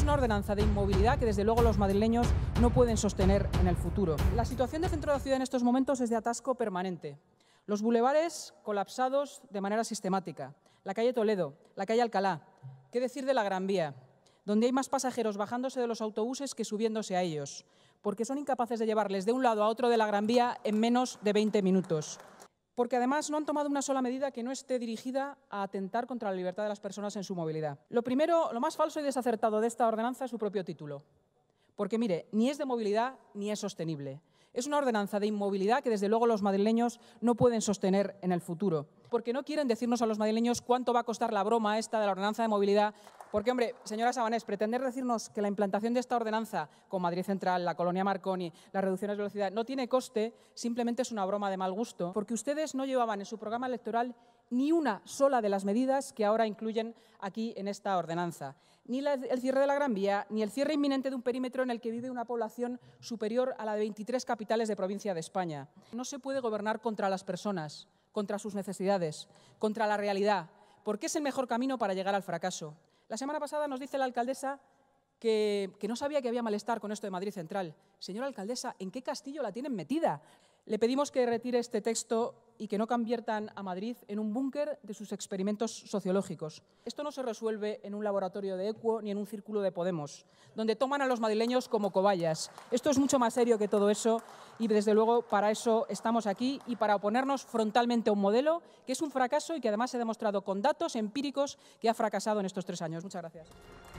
es una ordenanza de inmovilidad que desde luego los madrileños no pueden sostener en el futuro. La situación de centro de la ciudad en estos momentos es de atasco permanente. Los bulevares colapsados de manera sistemática. La calle Toledo, la calle Alcalá. ¿Qué decir de la Gran Vía? Donde hay más pasajeros bajándose de los autobuses que subiéndose a ellos, porque son incapaces de llevarles de un lado a otro de la Gran Vía en menos de 20 minutos porque además no han tomado una sola medida que no esté dirigida a atentar contra la libertad de las personas en su movilidad. Lo primero, lo más falso y desacertado de esta ordenanza es su propio título, porque mire, ni es de movilidad ni es sostenible. Es una ordenanza de inmovilidad que desde luego los madrileños no pueden sostener en el futuro, porque no quieren decirnos a los madrileños cuánto va a costar la broma esta de la ordenanza de movilidad porque, hombre, señora Sabanés, pretender decirnos que la implantación de esta ordenanza con Madrid Central, la colonia Marconi, las reducciones de velocidad, no tiene coste, simplemente es una broma de mal gusto, porque ustedes no llevaban en su programa electoral ni una sola de las medidas que ahora incluyen aquí en esta ordenanza. Ni el cierre de la Gran Vía, ni el cierre inminente de un perímetro en el que vive una población superior a la de 23 capitales de provincia de España. No se puede gobernar contra las personas, contra sus necesidades, contra la realidad, porque es el mejor camino para llegar al fracaso. La semana pasada nos dice la alcaldesa que, no sabía que había malestar con esto de Madrid Central. Señora alcaldesa, ¿en qué castillo la tienen metida? Le pedimos que retire este texto y que no conviertan a Madrid en un búnker de sus experimentos sociológicos. Esto no se resuelve en un laboratorio de Equo ni en un círculo de Podemos, donde toman a los madrileños como cobayas. Esto es mucho más serio que todo eso y desde luego para eso estamos aquí y para oponernos frontalmente a un modelo que es un fracaso y que además se ha demostrado con datos empíricos que ha fracasado en estos tres años. Muchas gracias.